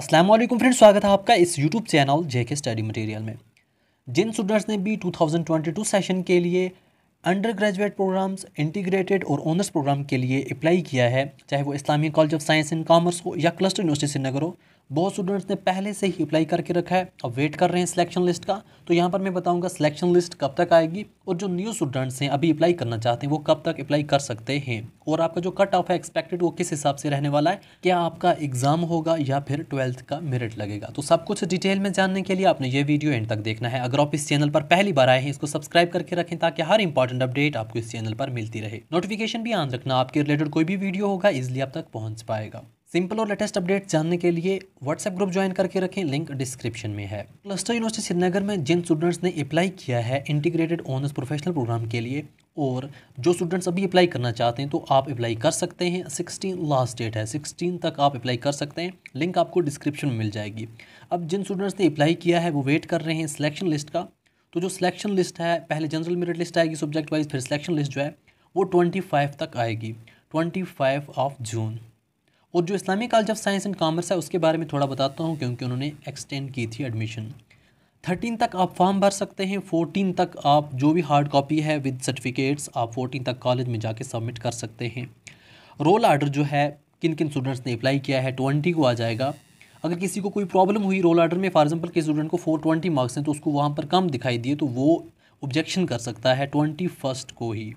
Aslam friends स्वागत है आपका इस YouTube channel JK study material में जिन स्टूडेंट्स ने भी 2022 सेशन के लिए अंडर ग्रेजुएट प्रोग्राम्स इंटीग्रेटेड और ऑनर्स प्रोग्राम के लिए अप्लाई किया है चाहे वो Islamia college of science and commerce हो या क्लस्टर यूनिवर्सिटी श्रीनगर हो बहुत स्टूडेंट्स ने पहले से ही अप्लाई करके रखा है और वेट कर रहे हैं सिलेक्शन लिस्ट का तो यहाँ पर मैं बताऊँगा सिलेक्शन लिस्ट कब तक आएगी और जो न्यू स्टूडेंट्स हैं अभी अप्लाई करना चाहते हैं वो कब तक अप्लाई कर सकते हैं और आपका जो कट ऑफ है एक्सपेक्टेड वो किस हिसाब से रहने वाला है क्या आपका एग्ज़ाम होगा या फिर ट्वेल्थ का मेरिट लगेगा तो सब कुछ डिटेल में जानने के लिए आपने ये वीडियो एंड तक देखना है अगर आप इस चैनल पर पहली बार आए हैं इसको सब्सक्राइब करके रखें ताकि हर इंपॉर्टेंट इंपॉर्टेंट अपडेट आपको इस चैनल पर मिलती रहे नोटिफिकेशन भी ऑन रखना आपके रिलेटेड कोई भी वीडियो होगा इजिली आप तक पहुंच पाएगा सिंपल और लेटेस्ट अपडेट जानने के लिए व्हाट्सएप ग्रुप ज्वाइन करके रखें लिंक डिस्क्रिप्शन में है क्लस्टर यूनिवर्सिटी श्रीनगर में जिन स्टूडेंट्स ने अप्लाई किया है इंटीग्रेटेड ऑनर्स प्रोफेशनल प्रोग्राम के लिए और जो स्टूडेंट्स अभी अप्लाई करना चाहते हैं तो आप अप्लाई कर सकते हैं 16 लास्ट डेट है 16 तक आप अप्लाई कर सकते हैं लिंक आपको डिस्क्रिप्शन में मिल जाएगी अब जिन स्टूडेंट्स ने अप्लाई किया है वो वेट कर रहे हैं सिलेक्शन लिस्ट का तो जो सिलेक्शन लिस्ट है पहले जनरल मेरिट लिस्ट आएगी सब्जेक्ट वाइज फिर सिलेक्शन लिस्ट जो है वो ट्वेंटी फाइव तक आएगी ट्वेंटी फाइव ऑफ जून और जो Islamic college of science and commerce है उसके बारे में थोड़ा बताता हूँ क्योंकि उन्होंने एक्सटेंड की थी एडमिशन थर्टीन तक आप फॉर्म भर सकते हैं फोर्टीन तक आप जो भी हार्ड कॉपी है विद सर्टिफिकेट्स आप फोर्टीन तक कॉलेज में जाके सबमिट कर सकते हैं रोल आर्डर जो है किन किन स्टूडेंट्स ने अप्लाई किया है ट्वेंटी को आ जाएगा अगर किसी को कोई प्रॉब्लम हुई रोल आर्डर में फॉर एग्जाम्पल के स्टूडेंट को फोर ट्वेंटी मार्क्स हैं तो उसको वहाँ पर कम दिखाई दिए तो वो ऑब्जेक्शन कर सकता है ट्वेंटी फर्स्ट को ही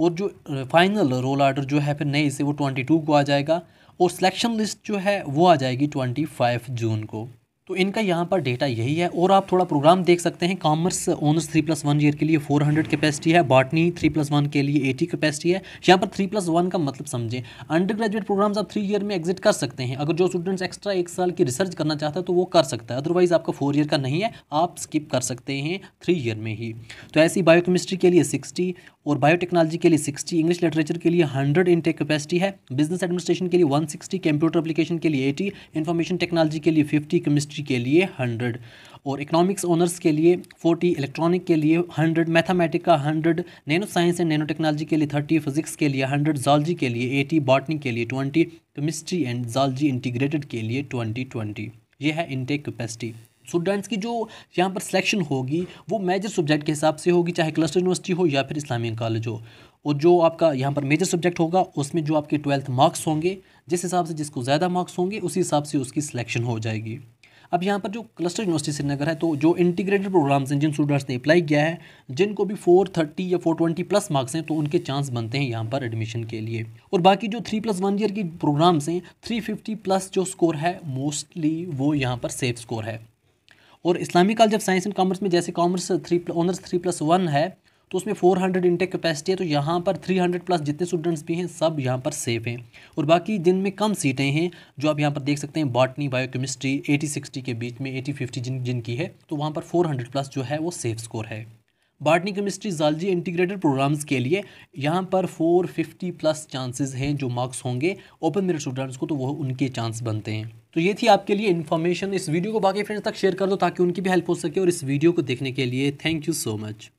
और जो फाइनल रोल आर्डर जो है फिर नए से वो ट्वेंटी टू को आ जाएगा और सिलेक्शन लिस्ट जो है वो आ जाएगी ट्वेंटी फाइव जून को तो इनका यहाँ पर डेटा यही है और आप थोड़ा प्रोग्राम देख सकते हैं commerce honours three plus one year के लिए फोर हंड्रेड कैपेसिटी है बॉटनी थ्री प्लस वन के लिए एटी कैपेसिटी है यहाँ पर थ्री प्लस वन का मतलब समझें अंडर ग्रेजुएट प्रोग्राम्स आप थ्री ईयर में एग्जिट कर सकते हैं अगर जो स्टूडेंट्स एक्स्ट्रा एक साल की रिसर्च करना चाहता है तो वो कर सकता है अदरवाइज़ आपका फोर ईयर का नहीं है आप स्किप कर सकते हैं थ्री ईयर में ही तो ऐसी बायोकेमिस्ट्री के लिए सिक्सटी और बायोटेक्नोलॉजी के लिए सिक्सटी इंग्लिश लिटरेचर के लिए हंड्रेड इनटेक कैपेसिटी है बिजनेस एडमिनिस्ट्रेशन के लिए वन सिक्सटी कंप्यूटर एप्लीकेशन के लिए एटी इन्फॉर्मेशन टेक्नोलॉजी के लिए फिफ्टी केमिस्ट्री केमिस्ट्री के लिए हंड्रेड और इकोनॉमिक्स ऑनर्स के लिए फोर्टी इलेक्ट्रॉनिक के लिए हंड्रेड मैथामेटिक का hundred nano science and nanotechnology के लिए थर्टी फिजिक्स के लिए हंड्रेड जॉलजी के लिए एटी बॉटनी के लिए twenty chemistry and zoology integrated के लिए ट्वेंटी ट्वेंटी ये है इनटेक कैपेसिटी स्टूडेंट्स की जो यहाँ पर सिलेक्शन होगी वो मेजर सब्जेक्ट के हिसाब से होगी चाहे क्लस्टर यूनिवर्सिटी हो या फिर इस्लामिक कॉलेज हो और जो आपका यहाँ पर मेजर सब्जेक्ट होगा उसमें जो आपके ट्वेल्थ मार्क्स होंगे जिस हिसाब से जिसको ज़्यादा मार्क्स होंगे उसी हिसाब से उसकी सिलेक्शन हो जाएगी अब यहाँ पर जो क्लस्टर यूनिवर्सिटी श्रीनगर है तो जो इंटीग्रेटेड प्रोग्राम्स हैं जिन स्टूडेंट्स ने अप्लाई किया है जिनको भी फोर थर्टी या फोर ट्वेंटी प्लस मार्क्स हैं तो उनके चांस बनते हैं यहाँ पर एडमिशन के लिए और बाकी जो थ्री प्लस वन ईयर की प्रोग्राम्स हैं थ्री फिफ्टी प्लस जो स्कोर है मोस्टली वो यहाँ पर सेफ स्कोर है और Islamic college of science and Commerce में जैसे commerce three honours three plus one है तो उसमें 400 इंटेक कैपेसिटी है तो यहाँ पर 300 प्लस जितने स्टूडेंट्स भी हैं सब यहाँ पर सेफ हैं और बाकी जिनमें कम सीटें हैं जो आप यहाँ पर देख सकते हैं बॉटनी बायोकेमिस्ट्री एटी सिक्सटी के बीच में एटी फिफ्टी जिन जिनकी है तो वहाँ पर 400 प्लस जो है वो सेफ स्कोर है botany chemistry zoology integrated programmes के लिए यहाँ पर 450 प्लस चांसेस हैं जो मार्क्स होंगे ओपन मेरिट स्टूडेंट्स को तो वो उनके चांस बनते हैं तो ये थी आपके लिए इन्फॉर्मेशन इस वीडियो को बाकी फ्रेंड्स तक शेयर कर दो ताकि उनकी भी हेल्प हो सके और इस वीडियो को देखने के लिए थैंक यू सो मच